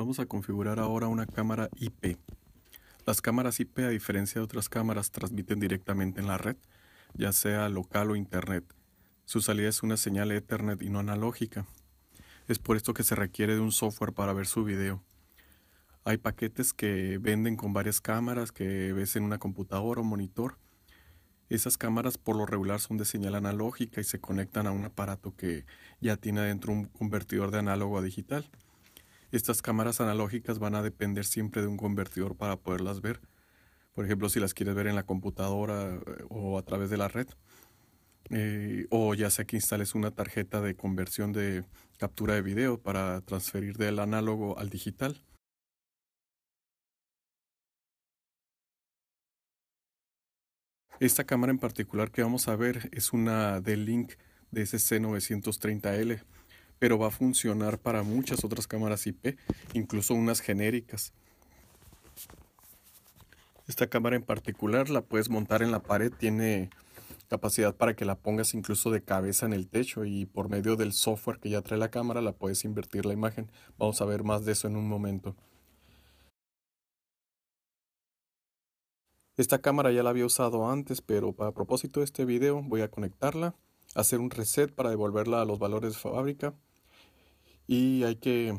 Vamos a configurar ahora una cámara IP. Las cámaras IP, a diferencia de otras cámaras, transmiten directamente en la red, ya sea local o internet. Su salida es una señal Ethernet y no analógica. Es por esto que se requiere de un software para ver su video. Hay paquetes que venden con varias cámaras que ves en una computadora o monitor. Esas cámaras por lo regular son de señal analógica y se conectan a un aparato que ya tiene adentro un convertidor de análogo a digital. Estas cámaras analógicas van a depender siempre de un convertidor para poderlas ver. Por ejemplo, si las quieres ver en la computadora eh, o a través de la red. Eh, o ya sea que instales una tarjeta de conversión de captura de video para transferir del análogo al digital. Esta cámara en particular que vamos a ver es una D-Link DSC930L pero va a funcionar para muchas otras cámaras IP, incluso unas genéricas. Esta cámara en particular la puedes montar en la pared, tiene capacidad para que la pongas incluso de cabeza en el techo y por medio del software que ya trae la cámara la puedes invertir la imagen. Vamos a ver más de eso en un momento. Esta cámara ya la había usado antes, pero para propósito de este video voy a conectarla, hacer un reset para devolverla a los valores de fábrica y hay que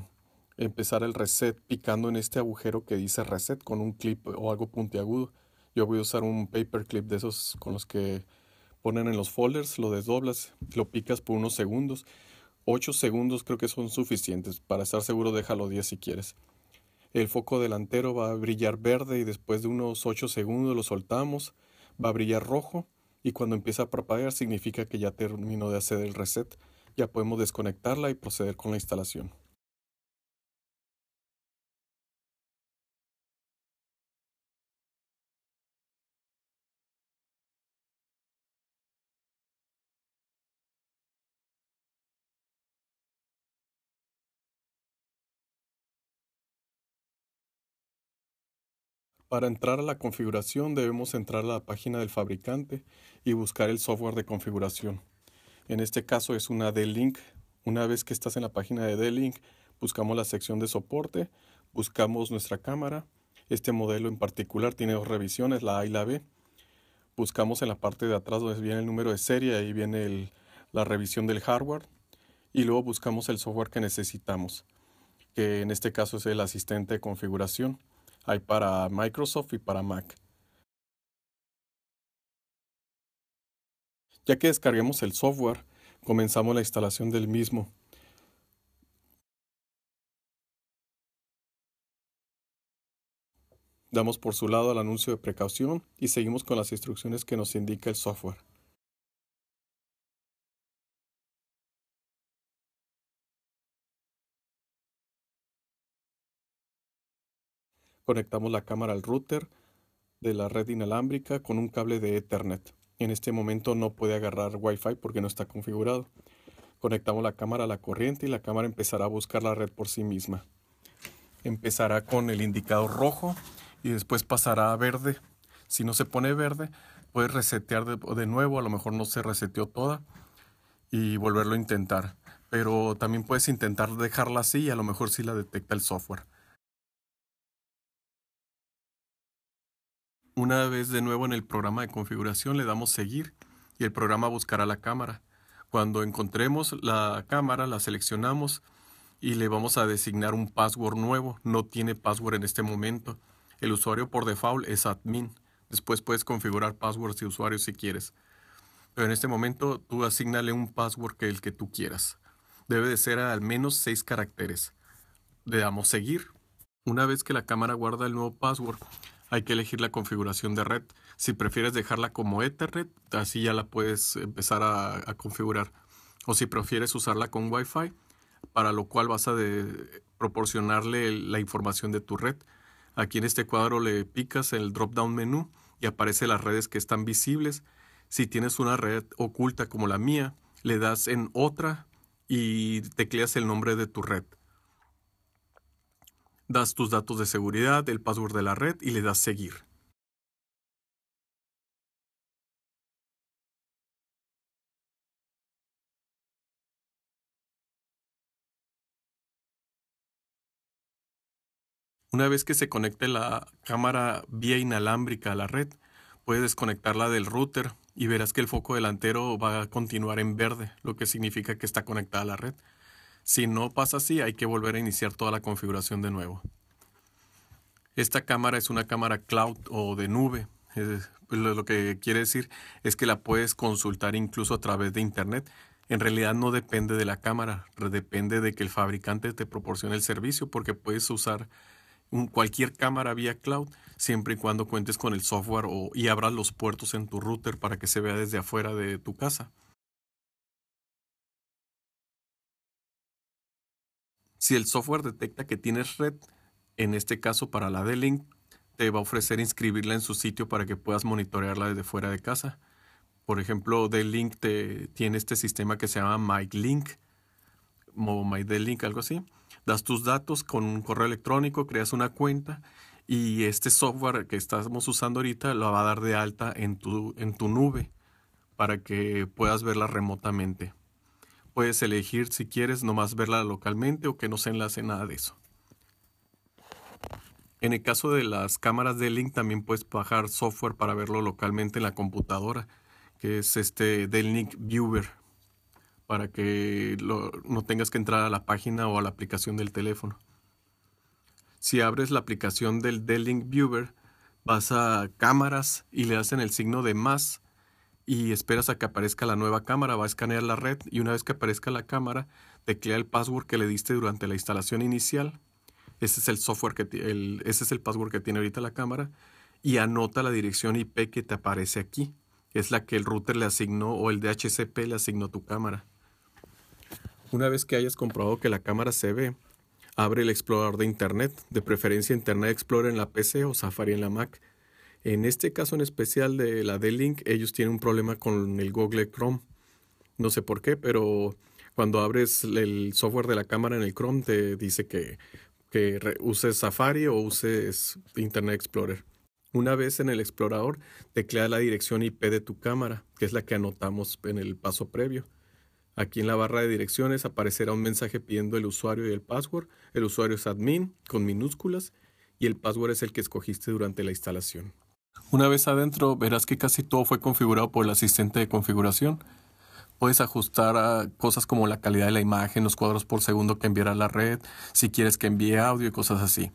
empezar el reset picando en este agujero que dice reset con un clip o algo puntiagudo. Yo voy a usar un paper clip de esos con los que ponen en los folders, lo desdoblas, lo picas por unos segundos. 8 segundos creo que son suficientes. Para estar seguro déjalo 10 si quieres. El foco delantero va a brillar verde y después de unos 8 segundos lo soltamos. Va a brillar rojo y cuando empieza a propagar significa que ya terminó de hacer el reset. Ya podemos desconectarla y proceder con la instalación. Para entrar a la configuración debemos entrar a la página del fabricante y buscar el software de configuración. En este caso es una D-Link. Una vez que estás en la página de D-Link, buscamos la sección de soporte, buscamos nuestra cámara. Este modelo en particular tiene dos revisiones, la A y la B. Buscamos en la parte de atrás donde viene el número de serie, ahí viene la revisión del hardware. Y luego buscamos el software que necesitamos, que en este caso es el asistente de configuración. Hay para Microsoft y para Mac. Ya que descarguemos el software, comenzamos la instalación del mismo. Damos por su lado el anuncio de precaución y seguimos con las instrucciones que nos indica el software. Conectamos la cámara al router de la red inalámbrica con un cable de Ethernet. En este momento no puede agarrar Wi-Fi porque no está configurado. Conectamos la cámara a la corriente y la cámara empezará a buscar la red por sí misma. Empezará con el indicador rojo y después pasará a verde. Si no se pone verde, puedes resetear de, de nuevo, a lo mejor no se reseteó toda y volverlo a intentar. Pero también puedes intentar dejarla así y a lo mejor sí la detecta el software. Una vez de nuevo en el programa de configuración le damos seguir y el programa buscará la cámara. Cuando encontremos la cámara la seleccionamos y le vamos a designar un password nuevo. No tiene password en este momento. El usuario por default es admin. Después puedes configurar passwords y usuarios si quieres. Pero en este momento tú asignale un password que el que tú quieras. Debe de ser al menos seis caracteres. Le damos seguir. Una vez que la cámara guarda el nuevo password, hay que elegir la configuración de red. Si prefieres dejarla como Ethernet, así ya la puedes empezar a, configurar. O si prefieres usarla con Wi-Fi, para lo cual vas a proporcionarle la información de tu red. Aquí en este cuadro le picas el drop-down menú y aparecen las redes que están visibles. Si tienes una red oculta como la mía, le das en otra y tecleas el nombre de tu red das tus datos de seguridad, el password de la red y le das seguir. Una vez que se conecte la cámara vía inalámbrica a la red, puedes desconectarla del router y verás que el foco delantero va a continuar en verde, lo que significa que está conectada a la red. Si no pasa así, hay que volver a iniciar toda la configuración de nuevo. Esta cámara es una cámara cloud o de nube. lo que quiere decir es que la puedes consultar incluso a través de internet. En realidad no depende de la cámara, depende de que el fabricante te proporcione el servicio porque puedes usar cualquier cámara vía cloud siempre y cuando cuentes con el software o, y abras los puertos en tu router para que se vea desde afuera de tu casa. Si el software detecta que tienes red, en este caso para la D-Link, te va a ofrecer inscribirla en su sitio para que puedas monitorearla desde fuera de casa. Por ejemplo, D-Link tiene este sistema que se llama MyLink o MyD-Link, algo así. Das tus datos con un correo electrónico, creas una cuenta y este software que estamos usando ahorita lo va a dar de alta en tu, en tu nube para que puedas verla remotamente. Puedes elegir si quieres nomás verla localmente o que no se enlace nada de eso. En el caso de las cámaras de Link también puedes bajar software para verlo localmente en la computadora, que es este Delink Link Viewer, para que no tengas que entrar a la página o a la aplicación del teléfono. Si abres la aplicación del Delink link Viewer, vas a cámaras y le hacen el signo de más y esperas a que aparezca la nueva cámara, va a escanear la red y una vez que aparezca la cámara, teclea el password que le diste durante la instalación inicial. Ese es el software que ese es el password que tiene ahorita la cámara y anota la dirección IP que te aparece aquí. Es la que el router le asignó o el DHCP le asignó a tu cámara. Una vez que hayas comprobado que la cámara se ve, abre el explorador de Internet, de preferencia Internet Explorer en la PC o Safari en la Mac en este caso en especial de la D-Link, ellos tienen un problema con el Google Chrome. No sé por qué, pero cuando abres el software de la cámara en el Chrome te dice que, uses Safari o uses Internet Explorer. Una vez en el explorador, teclea la dirección IP de tu cámara, que es la que anotamos en el paso previo. Aquí en la barra de direcciones aparecerá un mensaje pidiendo el usuario y el password. El usuario es admin con minúsculas y el password es el que escogiste durante la instalación. Una vez adentro, verás que casi todo fue configurado por el asistente de configuración. Puedes ajustar cosas como la calidad de la imagen, los cuadros por segundo que enviará la red, si quieres que envíe audio y cosas así.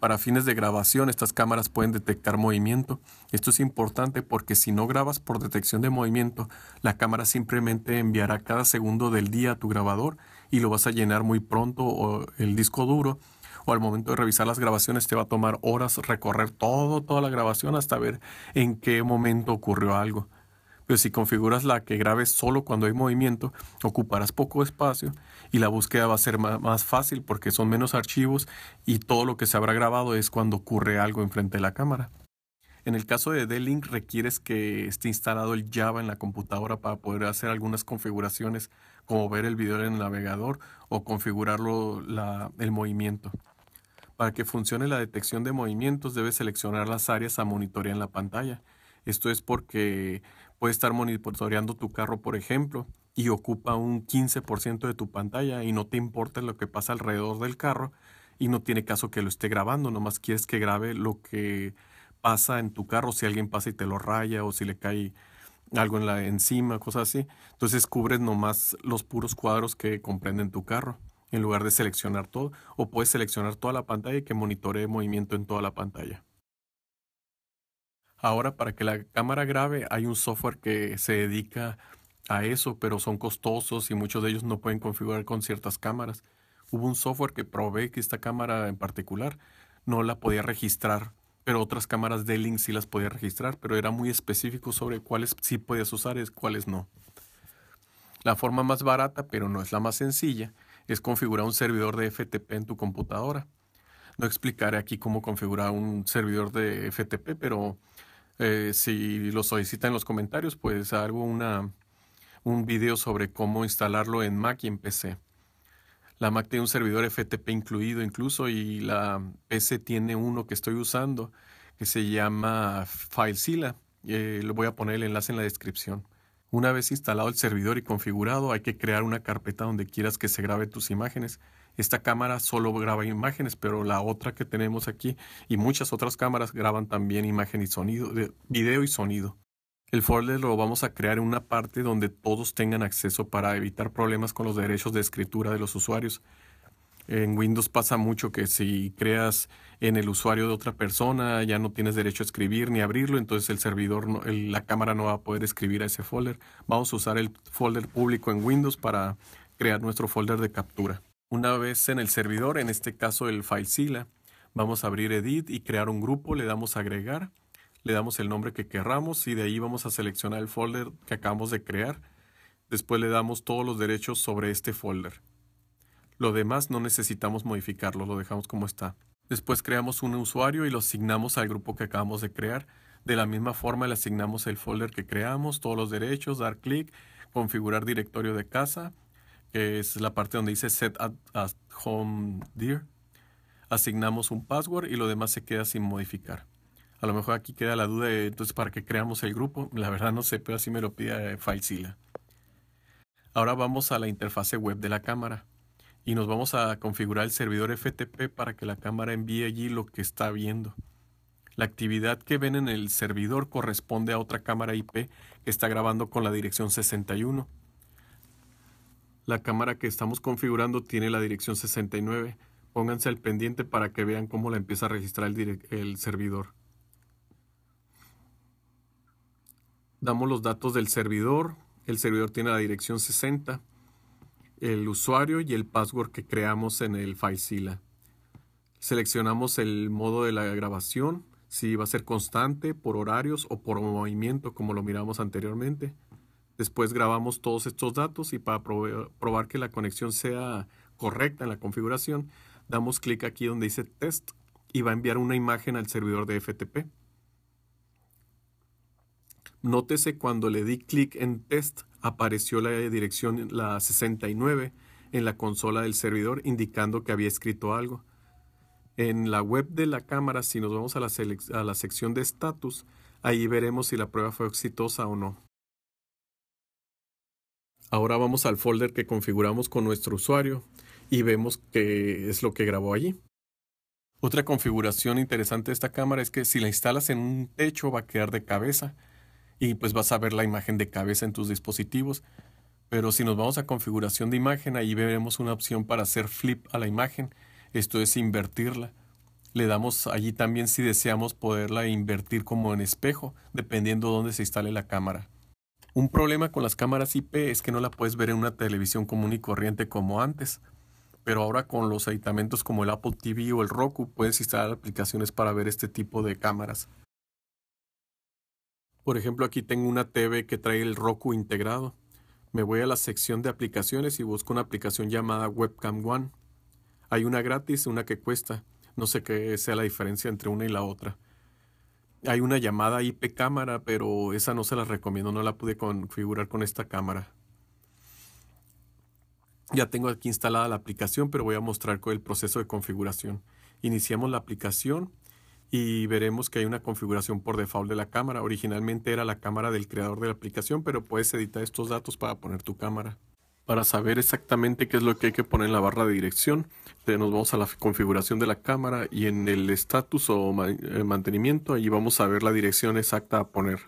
Para fines de grabación, estas cámaras pueden detectar movimiento. Esto es importante porque si no grabas por detección de movimiento, la cámara simplemente enviará cada segundo del día a tu grabador y lo vas a llenar muy pronto o el disco duro o al momento de revisar las grabaciones te va a tomar horas recorrer todo, toda la grabación hasta ver en qué momento ocurrió algo. Pero si configuras la que grabes solo cuando hay movimiento, ocuparás poco espacio y la búsqueda va a ser más fácil porque son menos archivos y todo lo que se habrá grabado es cuando ocurre algo enfrente de la cámara. En el caso de D-Link requieres que esté instalado el Java en la computadora para poder hacer algunas configuraciones como ver el video en el navegador o configurar el movimiento. Para que funcione la detección de movimientos debes seleccionar las áreas a monitorear en la pantalla. Esto es porque puede estar monitoreando tu carro, por ejemplo, y ocupa un 15% de tu pantalla y no te importa lo que pasa alrededor del carro y no tiene caso que lo esté grabando, nomás quieres que grabe lo que pasa en tu carro, si alguien pasa y te lo raya o si le cae algo en la encima, cosas así. Entonces cubres nomás los puros cuadros que comprenden tu carro en lugar de seleccionar todo, o puedes seleccionar toda la pantalla y que monitore movimiento en toda la pantalla. Ahora, para que la cámara grabe, hay un software que se dedica a eso, pero son costosos y muchos de ellos no pueden configurar con ciertas cámaras. Hubo un software que probé que esta cámara en particular no la podía registrar, pero otras cámaras de Link sí las podía registrar, pero era muy específico sobre cuáles sí podías usar y cuáles no. La forma más barata, pero no es la más sencilla, es configurar un servidor de FTP en tu computadora. No explicaré aquí cómo configurar un servidor de FTP, pero eh, si lo solicitan en los comentarios, pues hago un video sobre cómo instalarlo en Mac y en PC. La Mac tiene un servidor FTP incluido incluso y la PC tiene uno que estoy usando que se llama FileZilla. Eh, le voy a poner el enlace en la descripción. Una vez instalado el servidor y configurado, hay que crear una carpeta donde quieras que se grabe tus imágenes. Esta cámara solo graba imágenes, pero la otra que tenemos aquí y muchas otras cámaras graban también imagen y sonido, video y sonido. El folder lo vamos a crear en una parte donde todos tengan acceso para evitar problemas con los derechos de escritura de los usuarios. En Windows pasa mucho que si creas en el usuario de otra persona, ya no tienes derecho a escribir ni abrirlo, entonces el servidor, la cámara no va a poder escribir a ese folder. Vamos a usar el folder público en Windows para crear nuestro folder de captura. Una vez en el servidor, en este caso el FileZilla, vamos a abrir Edit y crear un grupo, le damos Agregar, le damos el nombre que querramos y de ahí vamos a seleccionar el folder que acabamos de crear. Después le damos todos los derechos sobre este folder. Lo demás no necesitamos modificarlo, lo dejamos como está. Después creamos un usuario y lo asignamos al grupo que acabamos de crear. De la misma forma le asignamos el folder que creamos, todos los derechos, dar clic, configurar directorio de casa, que es la parte donde dice set at, home dir. Asignamos un password y lo demás se queda sin modificar. A lo mejor aquí queda la duda de entonces para qué creamos el grupo. La verdad no sé, pero así me lo pide eh, FileZilla. Ahora vamos a la interfase web de la cámara y nos vamos a configurar el servidor FTP para que la cámara envíe allí lo que está viendo. La actividad que ven en el servidor corresponde a otra cámara IP que está grabando con la dirección 61. La cámara que estamos configurando tiene la dirección 69. Pónganse al pendiente para que vean cómo la empieza a registrar el, servidor. Damos los datos del servidor. El servidor tiene la dirección 60 el usuario y el password que creamos en el FileZilla. Seleccionamos el modo de la grabación, si va a ser constante, por horarios o por movimiento, como lo miramos anteriormente. Después grabamos todos estos datos y para probar que la conexión sea correcta en la configuración, damos clic aquí donde dice test y va a enviar una imagen al servidor de FTP. Nótese cuando le di clic en test, apareció la dirección la 69 en la consola del servidor indicando que había escrito algo. En la web de la cámara, si nos vamos a la, a la sección de estatus, ahí veremos si la prueba fue exitosa o no. Ahora vamos al folder que configuramos con nuestro usuario y vemos qué es lo que grabó allí. Otra configuración interesante de esta cámara es que si la instalas en un techo va a quedar de cabeza, y pues vas a ver la imagen de cabeza en tus dispositivos. Pero si nos vamos a configuración de imagen, ahí veremos una opción para hacer flip a la imagen, esto es invertirla. Le damos allí también si deseamos poderla invertir como en espejo, dependiendo dónde se instale la cámara. Un problema con las cámaras IP es que no la puedes ver en una televisión común y corriente como antes, pero ahora con los aditamentos como el Apple TV o el Roku puedes instalar aplicaciones para ver este tipo de cámaras. Por ejemplo, aquí tengo una TV que trae el Roku integrado. Me voy a la sección de aplicaciones y busco una aplicación llamada Webcam One. Hay una gratis, una que cuesta. No sé qué sea la diferencia entre una y la otra. Hay una llamada IP cámara, pero esa no se la recomiendo, no la pude configurar con esta cámara. Ya tengo aquí instalada la aplicación, pero voy a mostrar el proceso de configuración. Iniciamos la aplicación y veremos que hay una configuración por default de la cámara. Originalmente era la cámara del creador de la aplicación, pero puedes editar estos datos para poner tu cámara. Para saber exactamente qué es lo que hay que poner en la barra de dirección, nos vamos a la configuración de la cámara y en el estatus o eh, mantenimiento, ahí vamos a ver la dirección exacta a poner.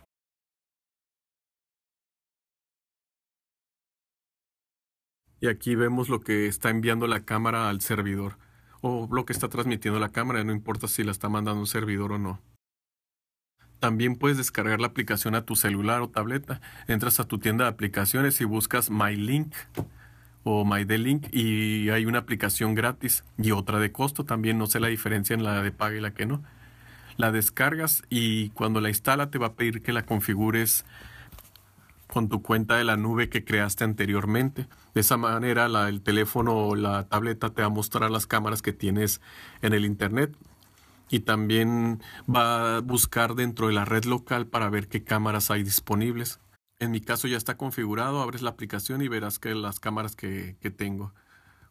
Y aquí vemos lo que está enviando la cámara al servidor o lo que está transmitiendo la cámara, no importa si la está mandando un servidor o no. También puedes descargar la aplicación a tu celular o tableta. Entras a tu tienda de aplicaciones y buscas MyLink o MyDLink y hay una aplicación gratis y otra de costo. También no sé la diferencia en la de paga y la que no. La descargas y cuando la instala te va a pedir que la configures con tu cuenta de la nube que creaste anteriormente. De esa manera, el teléfono o la tableta te va a mostrar las cámaras que tienes en el Internet y también va a buscar dentro de la red local para ver qué cámaras hay disponibles. En mi caso ya está configurado, abres la aplicación y verás que las cámaras que, que tengo.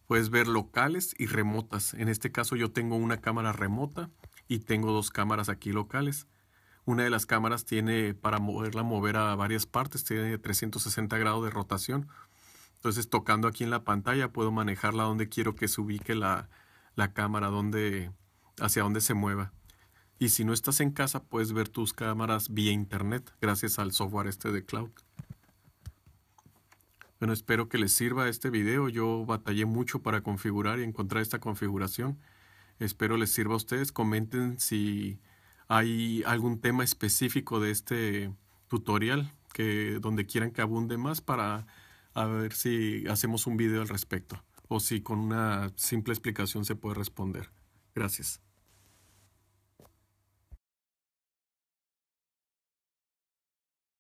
Puedes ver locales y remotas. En este caso yo tengo una cámara remota y tengo dos cámaras aquí locales. Una de las cámaras tiene para moverla, mover a varias partes, tiene 360 grados de rotación. Entonces tocando aquí en la pantalla puedo manejarla donde quiero que se ubique la, la cámara, hacia dónde se mueva. Y si no estás en casa, puedes ver tus cámaras vía internet, gracias al software este de cloud. Bueno, espero que les sirva este video. Yo batallé mucho para configurar y encontrar esta configuración. Espero les sirva a ustedes. Comenten si ¿Hay algún tema específico de este tutorial que donde quieran que abunde más para a ver si hacemos un video al respecto o si con una simple explicación se puede responder? Gracias.